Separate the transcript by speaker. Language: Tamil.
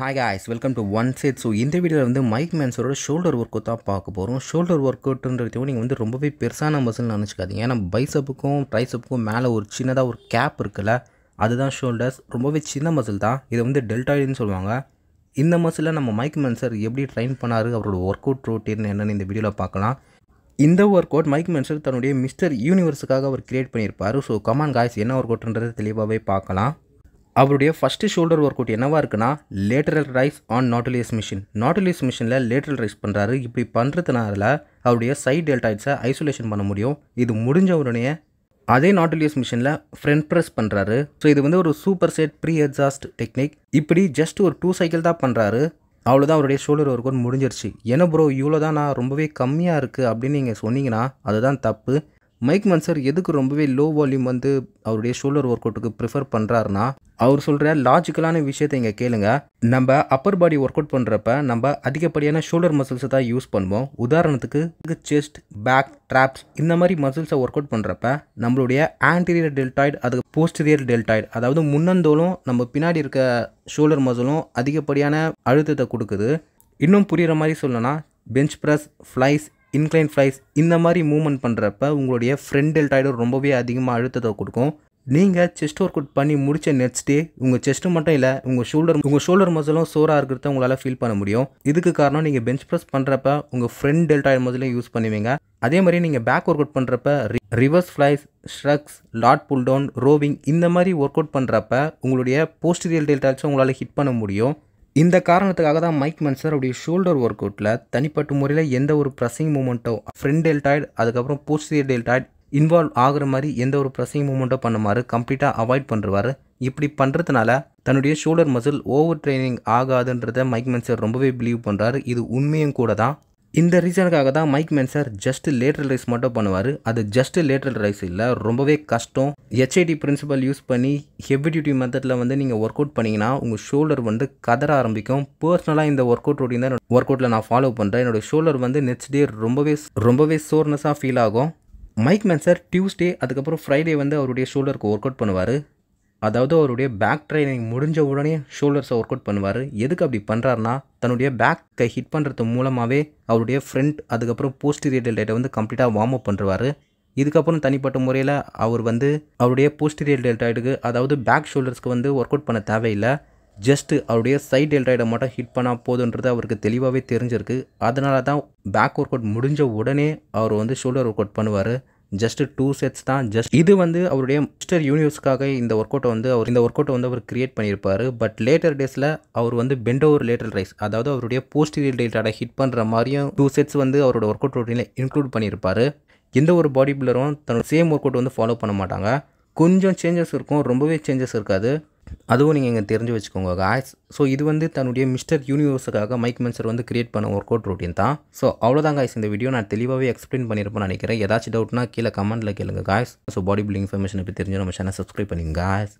Speaker 1: hi guys welcome to one set so இந்த வீடியோவில் வந்து மைக் மேன்ஸரோட ஷோல்டர் ஒர்க்கு தான் பார்க்க போகிறோம் ஷோல்டர் ஒர்க் அவுட்ன்றதையும் நீங்கள் வந்து ரொம்பவே பெருசான மசில்னு நினச்சிக்காதீங்க ஏன்னா பைசப்புக்கும் ட்ரைசப்புக்கும் மேலே ஒரு சின்னதாக ஒரு கேப் இருக்குல்ல அதுதான் ஷோல்டர்ஸ் ரொம்பவே சின்ன மசில் தான் இதை வந்து டெல்டாய்டுன்னு சொல்லுவாங்க இந்த மசிலில் நம்ம மைக் மேன்சர் எப்படி ட்ரைன் பண்ணார் அவரோட ஒர்க் அவுட் ரொட்டீன் என்னென்னு இந்த வீடியோவில் பார்க்கலாம் இந்த ஒர்க் அவுட் மைக் மேன்சர் தன்னுடைய மிஸ்டர் யூனிவர்ஸுக்காக அவர் கிரியேட் பண்ணியிருப்பார் ஸோ கமான் காய்ஸ் என்ன ஒர்க் அவுட்ன்றது தெளிவாகவே பார்க்கலாம் அவருடைய ஃபஸ்ட்டு ஷோல்டர் ஒர்க் அவுட் என்னவாக இருக்குன்னா lateral raise on Nautilus machine Nautilus மிஷினில் லேட்டரல் ரைஸ் பண்ணுறாரு இப்படி பண்ணுறதுனால அவருடைய சைட் டெல்டாய்ட்ஸை ஐசோலேஷன் பண்ண முடியும் இது முடிஞ்ச உடனே அதே நாட்டலியஸ் மிஷினில் ஃப்ரண்ட் ப்ரெஸ் பண்ணுறாரு ஸோ இது வந்து ஒரு super set pre exhaust technique இப்படி ஜஸ்ட் ஒரு டூ சைக்கிள் தான் பண்ணுறாரு அவ்வளோதான் அவருடைய ஷோல்டர் ஒர்க் அவுட் முடிஞ்சிருச்சு ஏன்னா ப்ரோ இவ்வளோ தான் நான் ரொம்பவே கம்மியாக இருக்குது அப்படின்னு நீங்கள் சொன்னீங்கன்னா அதுதான் தப்பு மைக் மன்சர் எதுக்கு ரொம்பவே லோ வால்யூம் வந்து அவருடைய ஷோல்டர் ஒர்க் அவுட்டுக்கு ப்ரிஃபர் பண்ணுறாருனா அவர் சொல்கிற லாஜிக்கலான விஷயத்தை இங்கே கேளுங்க நம்ம அப்பர் பாடி ஒர்க் அவுட் பண்ணுறப்ப நம்ம அதிகப்படியான ஷோல்டர் மசில்ஸை தான் யூஸ் பண்ணுவோம் உதாரணத்துக்கு செஸ்ட் பேக் ட்ராப்ஸ் இந்த மாதிரி மசில்ஸை ஒர்க் அவுட் பண்ணுறப்ப நம்மளுடைய ஆன்டீரியர் டெல்டாய்டு அது போஸ்டீரியர் டெல்டாய்டு அதாவது முன்னந்தோலும் நம்ம பின்னாடி இருக்க ஷோல்டர் மசிலும் அதிகப்படியான அழுத்தத்தை கொடுக்குது இன்னும் புரிகிற மாதிரி சொல்லணும்னா bench press flies incline flies இந்த மாதிரி மூவ்மெண்ட் பண்ணுறப்ப உங்களுடைய ஃப்ரெண்ட் டைடர் ரொம்பவே அதிகமாக அழுத்தத்தை கொடுக்கும் நீங்கள் செஸ்ட் ஒர்க் அவுட் பண்ணி முடித்த நெக்ஸ்ட் டே உங்கள் செஸ்ட்டு மட்டும் இல்லை உங்கள் ஷோல்டர் உங்கள் ஷோல்டர் மசிலும் சோராக இருக்கிறத உங்களால் ஃபீல் பண்ண முடியும் இதுக்கு காரணம் நீங்கள் பெஞ்ச் ப்ரெஸ் பண்ணுறப்ப உங்கள் ஃப்ரெண்ட் டெல்டாய்ட் மசிலும் யூஸ் பண்ணுவீங்க அதே மாதிரி நீங்கள் பேக் ஒர்க் அவுட் பண்ணுறப்ப ரிவர்ஸ் ஃப்ளைஸ் ஸ்ட்ரக்ஸ் லாட் புல்டவுன் ரோவிங் இந்த மாதிரி ஒர்க் அவுட் பண்ணுறப்ப உங்களுடைய போஸ்டீரியல் டெல்டாய்ட்ஸும் உங்களால் ஹிட் பண்ண முடியும் இந்த காரணத்துக்காக தான் மைக் மன்சர் அப்படி ஷோல்டர் ஒர்க் அவுட்டில் தனிப்பட்ட முறையில் எந்த ஒரு ப்ரெஸிங் மூமெண்ட்டோ ஃப்ரண்ட் டெல்டாய்டு அதுக்கப்புறம் போஸ்டியர் டெல்டாய்டு இன்வால்வ் ஆகிற மாதிரி எந்த ஒரு ப்ரெஸிங் மூமெண்ட்டோ பண்ணுமாறு கம்ப்ளீட்டாக அவாய்ட் பண்ணுறாரு இப்படி பண்ணுறதுனால தன்னுடைய ஷோல்டர் மசில் ஓவர் ட்ரைனிங் ஆகாதுன்றத மைக் மன்சர் ரொம்பவே பிலீவ் பண்ணுறாரு இது உண்மையும் கூட தான் இந்த ரீசனுக்காக தான் Mike Mentzer just lateral raise மட்டும் பண்ணுவார் அது ஜஸ்ட் லேட்ரல் ரைஸ் இல்லை ரொம்பவே கஷ்டம் ஹெச்ஐடி பிரின்சிபல் யூஸ் பண்ணி ஹெவி டியூட்டி மெத்தடில் வந்து நீங்கள் ஒர்க் அவுட் பண்ணிங்கன்னா உங்கள் ஷோல்டர் வந்து கதற ஆரம்பிக்கும் பர்சனலாக இந்த ஒர்க் அவுட் ரொட்டின் தான் ஒர்க் அவுட்டில் நான் ஃபாலோ பண்ணுறேன் என்னோடய ஷோல்டர் வந்து நெக்ஸ்ட் டே ரொம்பவே ரொம்பவே சோர்னஸாக ஃபீல் ஆகும் மைக் மென்சர் டியூஸ்டே அதுக்கப்புறம் ஃப்ரைடே வந்து அவருடைய ஷோல்டருக்கு ஒர்க் அவுட் பண்ணுவார் அதாவது அவருடைய பேக் ட்ரைனிங் முடிஞ்ச உடனே ஷோல்டர்ஸை ஒர்க் அவுட் பண்ணுவார் எதுக்கு அப்படி பண்ணுறாருனா தன்னுடைய பேக்கை ஹிட் பண்ணுறது மூலமாகவே அவருடைய ஃப்ரண்ட் அதுக்கப்புறம் போஸ்டீரியர் டேட்டை வந்து கம்ப்ளீட்டாக வார்ம் அப் பண்ணுவார் இதுக்கப்புறம் தனிப்பட்ட முறையில் அவர் வந்து அவருடைய போஸ்டீரியல் டெல்டாய்டுக்கு அதாவது பேக் ஷோல்டர்ஸ்க்கு வந்து ஒர்க் அவுட் பண்ண தேவையில்லை ஜஸ்ட்டு அவருடைய சைட் டெல்டாய்டை மட்டும் ஹிட் பண்ணால் போதுன்றது அவருக்கு தெளிவாகவே தெரிஞ்சிருக்கு அதனால தான் பேக் ஒர்க் அவுட் முடிஞ்ச உடனே அவர் வந்து ஷோல்டர் ஒர்க் அவுட் பண்ணுவார் ஜஸ்ட் டூ செட்ஸ் தான் ஜஸ்ட் இது வந்து அவருடைய மிஸ்டர் யூனிவர்ஸ்க்காக இந்த ஒர்க் அவுட்டை வந்து அவர் இந்த ஒர்க் அவுட்டை வந்து அவர் கிரியேட் பண்ணியிருப்பார் பட் லேட்டர் டேஸில் அவர் வந்து பெண்டோவர் லேட்டர் ரைஸ் அதாவது அவருடைய போஸ்டீரியல் டேட்டாட ஹிட் பண்ணுற மாதிரியும் டூ செட்ஸ் வந்து அவரோட ஒர்க் அவுட் ரொட்டீனில் இன்க்ளூட் பண்ணியிருப்பார் எந்த ஒரு பாடி பில்டரும் தன்னோட சேம் ஒர்க் அவுட் வந்து ஃபாலோ பண்ண மாட்டாங்க கொஞ்சம் சேஞ்சஸ் இருக்கும் ரொம்பவே சேஞ்சஸ் இருக்காது அதுவும் நீங்கள் இங்கே தெரிஞ்சு வச்சுக்கோங்க காய்ஸ் ஸோ இது வந்து தன்னுடைய மிஸ்டர் யூனிவர்ஸுக்காக மைக் மென்சர் வந்து கிரியேட் பண்ண ஒர்க் அவுட் ரொட்டின் தான் ஸோ அவ்வளோதான் காய்ஸ் இந்த வீடியோ நான் தெளிவாகவே எக்ஸ்பிளைன் பண்ணியிருப்பேன் நினைக்கிறேன் ஏதாச்சும் டவுட்னா கீழே கமெண்ட்டில் கேளுங்க guys so bodybuilding information எப்படி தெரிஞ்சு நம்ம சேனல் சப்ஸ்கிரைப் பண்ணிங்க காய்ஸ்